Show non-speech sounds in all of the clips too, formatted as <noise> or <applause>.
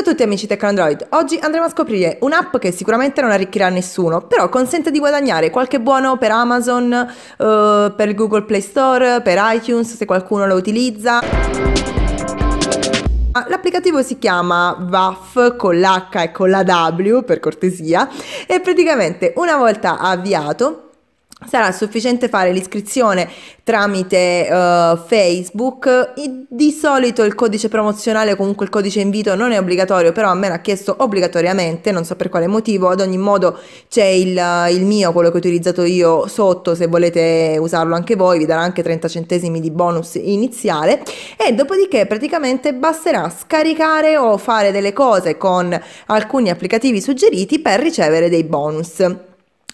Ciao a tutti amici Tech Android, oggi andremo a scoprire un'app che sicuramente non arricchirà nessuno, però consente di guadagnare qualche buono per Amazon, eh, per Google Play Store, per iTunes se qualcuno lo utilizza. Ah, l'applicativo si chiama VAF con l'H e con la W per cortesia e praticamente una volta avviato Sarà sufficiente fare l'iscrizione tramite uh, Facebook. I, di solito il codice promozionale, comunque il codice invito, non è obbligatorio, però a me l'ha chiesto obbligatoriamente, non so per quale motivo. Ad ogni modo c'è il, uh, il, mio, quello che ho utilizzato io sotto, se volete usarlo anche voi, vi darà anche 30 centesimi di bonus iniziale. E dopodiché praticamente basterà scaricare o fare delle cose con alcuni applicativi suggeriti per ricevere dei bonus.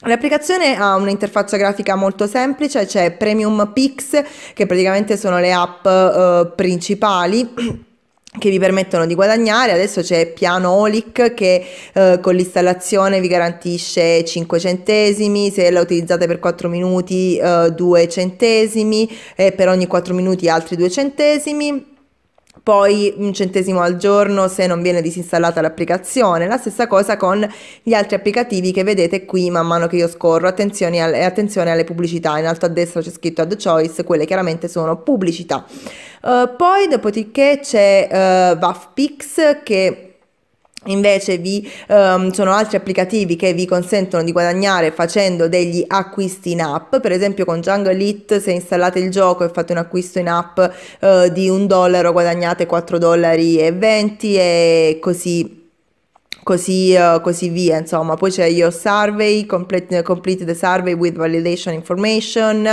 L'applicazione ha un'interfaccia grafica molto semplice, c'è Premium Pix, che praticamente sono le app eh, principali. <clears throat> che vi permettono di guadagnare. Adesso c'è Piano Olic che eh, con l'installazione vi garantisce 5 centesimi, se la utilizzate per 4 minuti eh, 2 centesimi e per ogni 4 minuti altri 2 centesimi poi un centesimo al giorno se non viene disinstallata l'applicazione. La stessa cosa con gli altri applicativi che vedete qui man mano che io scorro. Attenzione, al, attenzione alle pubblicità, in alto a destra c'è scritto ad choice, quelle chiaramente sono pubblicità. Uh, poi dopodiché c'è uh, eh, VAFPix che Invece vi um, sono altri applicativi che vi consentono di guadagnare facendo degli acquisti in app, per esempio con Jungle Elite se installate il gioco e fate un acquisto in app uh, di un dollaro guadagnate 4 dollari e 20 e così così, uh, così via, insomma. Poi c'è your survey, complete, complete the survey with validation information,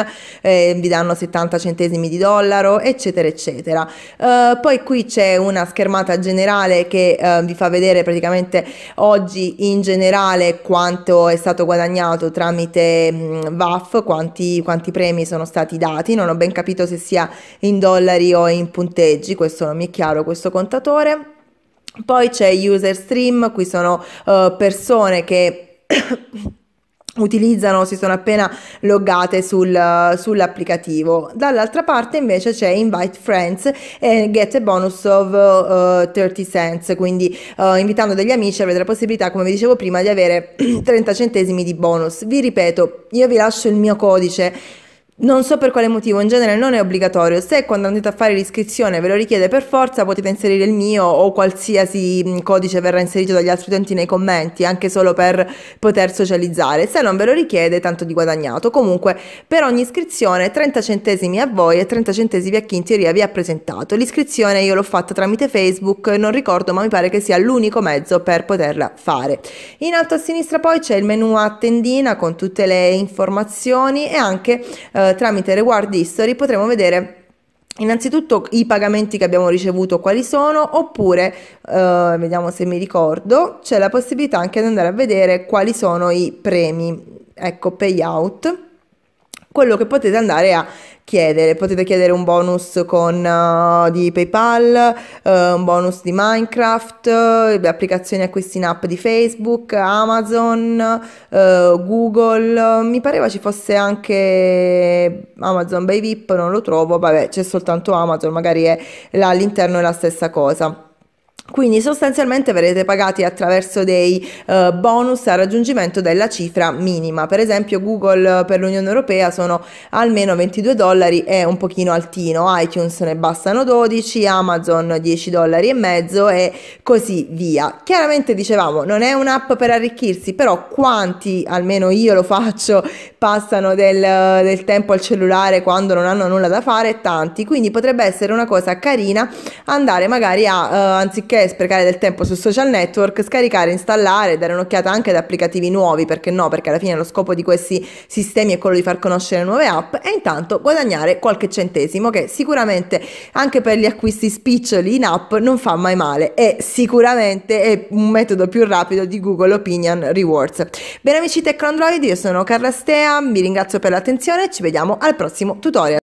eh, vi danno 70 centesimi di dollaro, eccetera, eccetera. Uh, poi qui c'è una schermata generale che uh, vi fa vedere praticamente oggi in generale quanto è stato guadagnato tramite mh, mm, VAF, quanti, quanti premi sono stati dati, non ho ben capito se sia in dollari o in punteggi, questo non mi è chiaro, questo contatore. Poi c'è user stream, qui sono uh, persone che <coughs> utilizzano, si sono appena loggate sul, sull'applicativo. Dall'altra parte invece c'è invite friends e get a bonus of uh, eh, 30 cents, quindi uh, invitando degli amici avete la possibilità, come vi dicevo prima, di avere 30 <coughs> centesimi di bonus. Vi ripeto, io vi lascio il mio codice non so per quale motivo, in genere non è obbligatorio. Se quando andate a fare l'iscrizione ve lo richiede per forza, potete inserire il mio o qualsiasi mm, codice verrà inserito dagli altri utenti nei commenti, anche solo per poter socializzare. Se non ve lo richiede, tanto di guadagnato. Comunque, per ogni iscrizione 30 centesimi a voi e 30 centesimi a chi in teoria vi ha presentato. L'iscrizione io l'ho fatta tramite Facebook, non ricordo, ma mi pare che sia l'unico mezzo per poterla fare. In alto a sinistra poi c'è il menu a tendina con tutte le informazioni e anche eh, tramite Reward History potremo vedere Innanzitutto i pagamenti che abbiamo ricevuto quali sono oppure, eh, vediamo se mi ricordo, c'è la possibilità anche di andare a vedere quali sono i premi, ecco payout quello che potete andare a chiedere. Potete chiedere un bonus con, uh, di PayPal, uh, un bonus di Minecraft, uh, applicazioni acquisti in app di Facebook, Amazon, Google. Mi pareva ci fosse anche Amazon by VIP, non lo trovo. Vabbè, c'è soltanto Amazon, magari è là all'interno è la stessa cosa. Quindi sostanzialmente verrete pagati attraverso dei eh, bonus al raggiungimento della cifra minima. Per esempio Google eh, per l'Unione Europea sono almeno 22 dollari e un pochino altino, iTunes ne bastano 12, Amazon 10 dollari e mezzo e così via. Chiaramente dicevamo non è un'app per arricchirsi, però quanti, almeno io lo faccio, passano del, eh, del tempo al cellulare quando non hanno nulla da fare? Tanti, quindi potrebbe essere una cosa carina andare magari a, eh, anziché evitare sprecare del tempo su social network, scaricare, installare, dare un'occhiata anche ad applicativi nuovi, perché no? Perché alla fine lo scopo di questi sistemi è quello di far conoscere nuove app e intanto guadagnare qualche centesimo che sicuramente anche per gli acquisti spiccioli in app non fa mai male e sicuramente è un metodo più rapido di Google Opinion Rewards. Bene amici Tecno Android, io sono Carla Stea, vi ringrazio per l'attenzione e ci vediamo al prossimo tutorial.